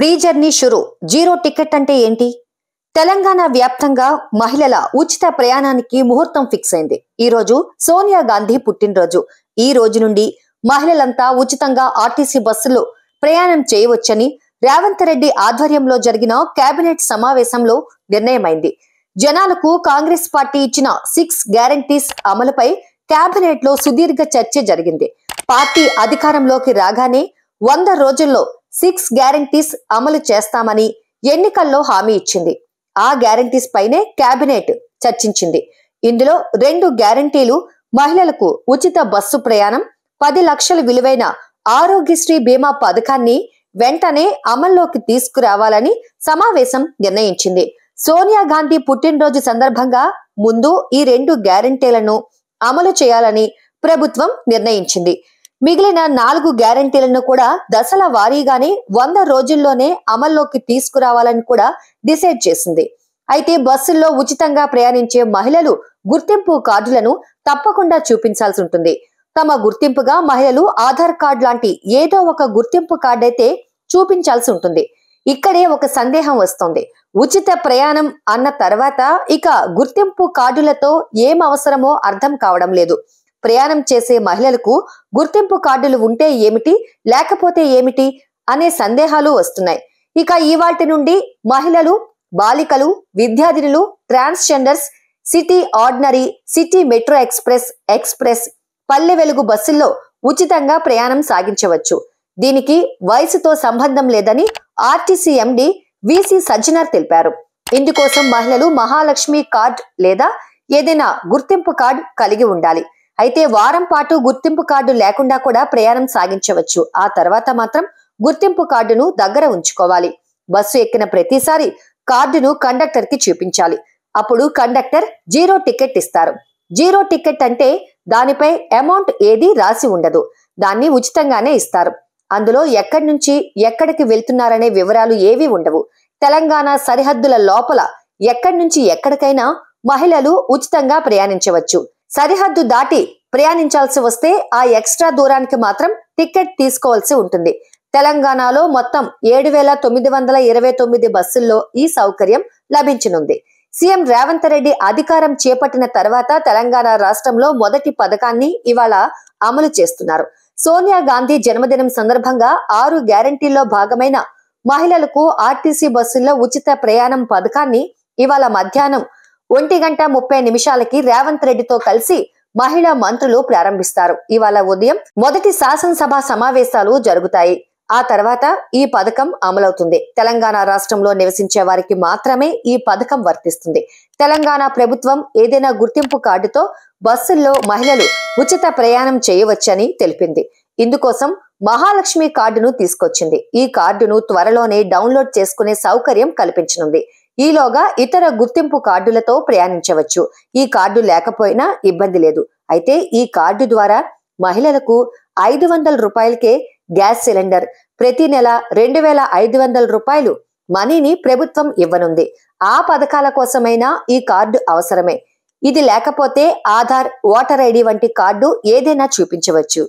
pre journey షురు zero ticket అంటే ఏంటి తెలంగాణ వ్యాప్తంగా మహిళల ఉచిత ప్రయాణానికి ముహూర్తం ఫిక్స్ అయింది ఈ రోజు సోనియా గాంధీ పుట్టినరోజు ఈ రోజు నుండి మహిళలంతా ఉచితంగా ఆర్టీసీ బస్సులో ప్రయాణం చేయవచ్చని రేవంత్ రెడ్డి ఆధ్వర్యంలో జరిగిన కేబినెట్ సమావేశంలో నిర్ణయమైంది జనాలకు కాంగ్రెస్ పార్టీ ఇచ్చిన సిక్స్ గ్యారంటీస్ అమలుపై కేబినెట్ లో సుదీర్ఘ చర్చ జరిగింది పార్టీ అధికారంలోకి రాగానే వంద రోజుల్లో సిక్స్ గ్యారంటీస్ అమలు చేస్తామని ఎన్నికల్లో హామీ ఇచ్చింది ఆ గ్యారంటీస్ పైనే కేబినెట్ చర్చించింది ఇందులో రెండు గ్యారంటీలు మహిళలకు ఉచిత బస్సు ప్రయాణం పది లక్షల విలువైన ఆరోగ్యశ్రీ బీమా పథకాన్ని వెంటనే అమల్లోకి తీసుకురావాలని సమావేశం నిర్ణయించింది సోనియా గాంధీ పుట్టినరోజు సందర్భంగా ముందు ఈ రెండు గ్యారంటీలను అమలు చేయాలని ప్రభుత్వం నిర్ణయించింది మిగిలిన నాలుగు గ్యారంటీలను కూడా దశల వారీగానే వంద రోజుల్లోనే అమల్లోకి తీసుకురావాలని కూడా డిసైడ్ చేసింది అయితే బస్సుల్లో ఉచితంగా ప్రయాణించే మహిళలు గుర్తింపు కార్డులను తప్పకుండా చూపించాల్సి ఉంటుంది తమ గుర్తింపుగా మహిళలు ఆధార్ కార్డు లాంటి ఏదో ఒక గుర్తింపు కార్డు అయితే చూపించాల్సి ఉంటుంది ఇక్కడే ఒక సందేహం వస్తుంది ఉచిత ప్రయాణం అన్న తర్వాత ఇక గుర్తింపు కార్డులతో ఏం అవసరమో అర్థం కావడం లేదు ప్రయాణం చేసే మహిళలకు గుర్తింపు కార్డులు ఉంటే ఏమిటి లేకపోతే ఏమిటి అనే సందేహాలు వస్తున్నాయి ఇక ఇవాటి నుండి మహిళలు బాలికలు విద్యార్థినులు transgenders city ordinary city metro express express Palle Velugu బస్సుల్లో ఉచితంగా ప్రయాణం సాగించవచ్చు దీనికి వయసుతో సంబంధం లేదని ఆర్టీసీ ఎండి విసి సజ్జనార్ తెలిపారు ఇందుకోసం మహిళలు మహాలక్ష్మి కార్డ్ లేదా ఏదైనా గుర్తింపు కార్డు కలిగి ఉండాలి అయితే వారం పాటు గుర్తింపు కార్డు లేకుండా కూడా ప్రయాణం సాగించవచ్చు ఆ తర్వాత మాత్రం గుర్తింపు కార్డును దగ్గర ఉంచుకోవాలి బస్సు ఎక్కిన ప్రతిసారి కార్డును కండక్టర్ కి చూపించాలి అప్పుడు కండక్టర్ జీరో టికెట్ ఇస్తారు జీరో టికెట్ అంటే దానిపై అమౌంట్ ఏది రాసి ఉండదు దాన్ని ఉచితంగానే ఇస్తారు అందులో ఎక్కడి నుంచి ఎక్కడికి వెళ్తున్నారనే వివరాలు ఏవి ఉండవు తెలంగాణ సరిహద్దుల లోపల ఎక్కడి నుంచి ఎక్కడికైనా మహిళలు ఉచితంగా ప్రయాణించవచ్చు సరిహద్దు దాటి ప్రయాణించాల్సి వస్తే ఆ ఎక్స్ట్రా దూరానికి మాత్రం టికెట్ తీసుకోవాల్సి ఉంటుంది తెలంగాణలో మొత్తం ఏడు వేల తొమ్మిది వందల ఇరవై తొమ్మిది బస్సుల్లో ఈ సౌకర్యం లభించనుంది సీఎం రేవంత్ రెడ్డి అధికారం చేపట్టిన తర్వాత తెలంగాణ రాష్ట్రంలో మొదటి పథకాన్ని ఇవాళ అమలు చేస్తున్నారు సోనియా గాంధీ జన్మదినం సందర్భంగా ఆరు గ్యారంటీల్లో భాగమైన మహిళలకు ఆర్టీసీ బస్సుల్లో ఉచిత ప్రయాణం పథకాన్ని ఇవాళ మధ్యాహ్నం ఒంటి గంట ముప్పై నిమిషాలకి రేవంత్ రెడ్డితో కలిసి మహిళా మంత్రులు ప్రారంభిస్తారు ఇవాళ ఉదయం మొదటి శాసనసభ సమావేశాలు జరుగుతాయి ఆ తర్వాత ఈ పథకం అమలవుతుంది తెలంగాణ రాష్ట్రంలో నివసించే వారికి మాత్రమే ఈ పథకం వర్తిస్తుంది తెలంగాణ ప్రభుత్వం ఏదైనా గుర్తింపు కార్డుతో బస్సుల్లో మహిళలు ఉచిత ప్రయాణం చేయవచ్చని తెలిపింది ఇందుకోసం మహాలక్ష్మి కార్డును తీసుకొచ్చింది ఈ కార్డును త్వరలోనే డౌన్లోడ్ చేసుకునే సౌకర్యం కల్పించనుంది ఈలోగా ఇతర గుర్తింపు కార్డులతో ప్రయాణించవచ్చు ఈ కార్డు లేకపోయినా ఇబ్బంది లేదు అయితే ఈ కార్డు ద్వారా మహిళలకు ఐదు వందల రూపాయలకే గ్యాస్ సిలిండర్ ప్రతి నెల రెండు వేల ఐదు వందల రూపాయలు మనీని ప్రభుత్వం ఇవ్వనుంది ఆ పథకాల కోసమైనా ఈ కార్డు అవసరమే ఇది లేకపోతే ఆధార్ ఓటర్ ఐడి వంటి కార్డు ఏదైనా చూపించవచ్చు